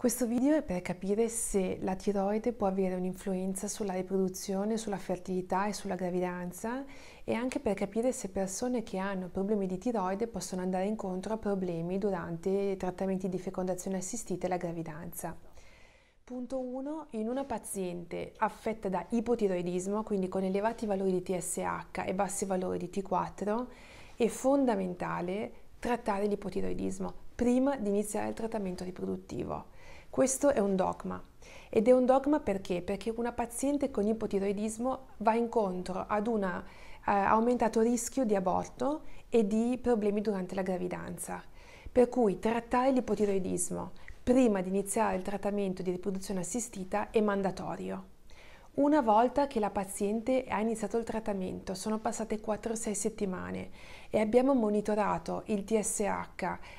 Questo video è per capire se la tiroide può avere un'influenza sulla riproduzione, sulla fertilità e sulla gravidanza e anche per capire se persone che hanno problemi di tiroide possono andare incontro a problemi durante i trattamenti di fecondazione assistita e la gravidanza. Punto 1. In una paziente affetta da ipotiroidismo, quindi con elevati valori di TSH e bassi valori di T4, è fondamentale trattare l'ipotiroidismo prima di iniziare il trattamento riproduttivo. Questo è un dogma ed è un dogma perché? Perché una paziente con ipotiroidismo va incontro ad un eh, aumentato rischio di aborto e di problemi durante la gravidanza. Per cui trattare l'ipotiroidismo prima di iniziare il trattamento di riproduzione assistita è mandatorio. Una volta che la paziente ha iniziato il trattamento, sono passate 4-6 settimane e abbiamo monitorato il TSH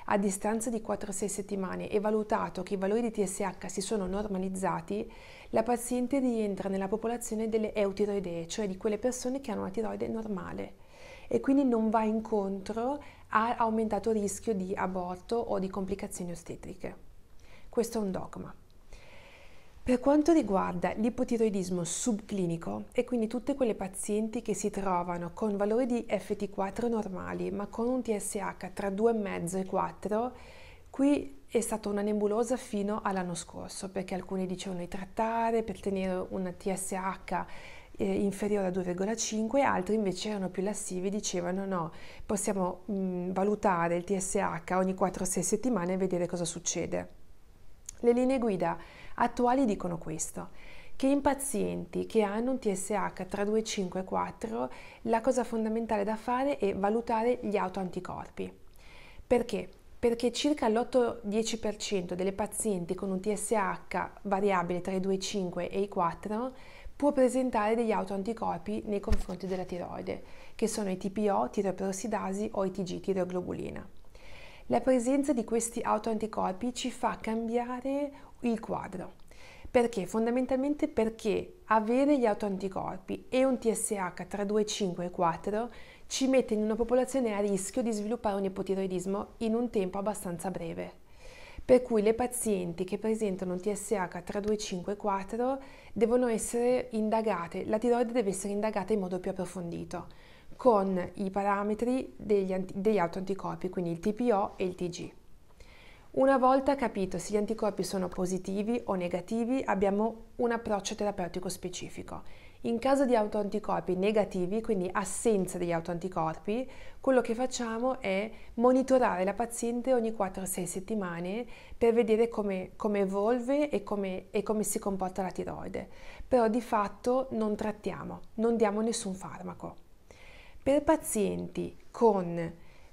a distanza di 4-6 settimane e valutato che i valori di TSH si sono normalizzati, la paziente rientra nella popolazione delle eutiroidee, cioè di quelle persone che hanno una tiroide normale e quindi non va incontro a aumentato rischio di aborto o di complicazioni ostetriche. Questo è un dogma. Per quanto riguarda l'ipotiroidismo subclinico e quindi tutte quelle pazienti che si trovano con valori di FT4 normali ma con un TSH tra 2,5 e 4, qui è stata una nebulosa fino all'anno scorso perché alcuni dicevano di trattare per tenere una TSH eh, inferiore a 2,5 altri invece erano più lassivi e dicevano no, possiamo mh, mm, valutare il TSH ogni 4-6 settimane e vedere cosa succede. Le linee guida attuali dicono questo, che in pazienti che hanno un TSH tra 2,5 e 4 la cosa fondamentale da fare è valutare gli autoanticorpi. Perché? Perché circa l'8-10% delle pazienti con un TSH variabile tra i 2,5 e i 4 può presentare degli autoanticorpi nei confronti della tiroide, che sono i TPO, tiroperoxidasi o i TG, tiroglobulina. La presenza di questi autoanticorpi ci fa cambiare il quadro. Perché? Fondamentalmente perché avere gli autoanticorpi e un TSH tra 2,5 e 4 ci mette in una popolazione a rischio di sviluppare un ipotiroidismo in un tempo abbastanza breve. Per cui le pazienti che presentano un TSH tra 2,5 e 4 devono essere indagate, la tiroide deve essere indagata in modo più approfondito con i parametri degli, anti- degli autoanticorpi, quindi il TPO e il TG. Una volta capito se gli anticorpi sono positivi o negativi, abbiamo un approccio terapeutico specifico. In caso di autoanticorpi negativi, quindi assenza degli autoanticorpi, quello che facciamo è monitorare la paziente ogni 4-6 settimane per vedere come, come evolve e come, e come si comporta la tiroide. Però di fatto non trattiamo, non diamo nessun farmaco per pazienti con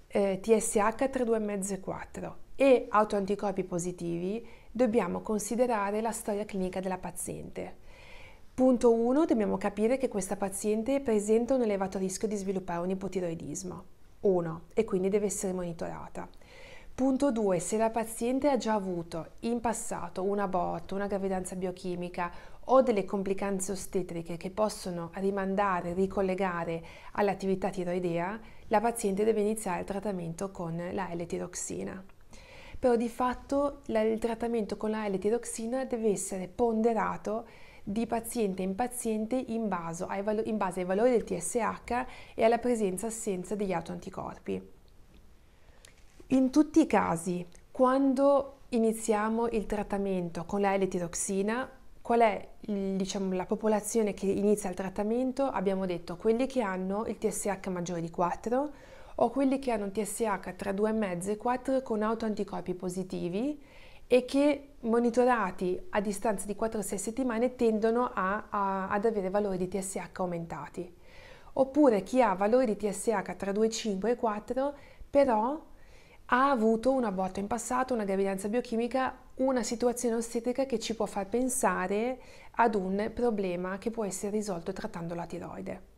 eh, TSH 4 e autoanticorpi positivi dobbiamo considerare la storia clinica della paziente. Punto 1. Dobbiamo capire che questa paziente presenta un elevato rischio di sviluppare un ipotiroidismo. 1. E quindi deve essere monitorata. Punto 2. Se la paziente ha già avuto in passato un aborto, una gravidanza biochimica o delle complicanze ostetriche che possono rimandare, ricollegare all'attività tiroidea, la paziente deve iniziare il trattamento con la L-tiroxina. Però di fatto il trattamento con la L-tiroxina deve essere ponderato di paziente in paziente in base, ai valori del TSH e alla presenza o assenza degli autoanticorpi. In tutti i casi, quando iniziamo il trattamento con la L-tiroxina, qual è diciamo, la popolazione che inizia il trattamento? Abbiamo detto quelli che hanno il TSH maggiore di 4 o quelli che hanno un TSH tra 2,5 e 4 con autoanticorpi positivi e che monitorati a distanza di 4-6 settimane tendono a, a, ad avere valori di TSH aumentati. Oppure chi ha valori di TSH tra 2,5 e 4 però ha avuto una volta in passato una gravidanza biochimica, una situazione ostetrica che ci può far pensare ad un problema che può essere risolto trattando la tiroide.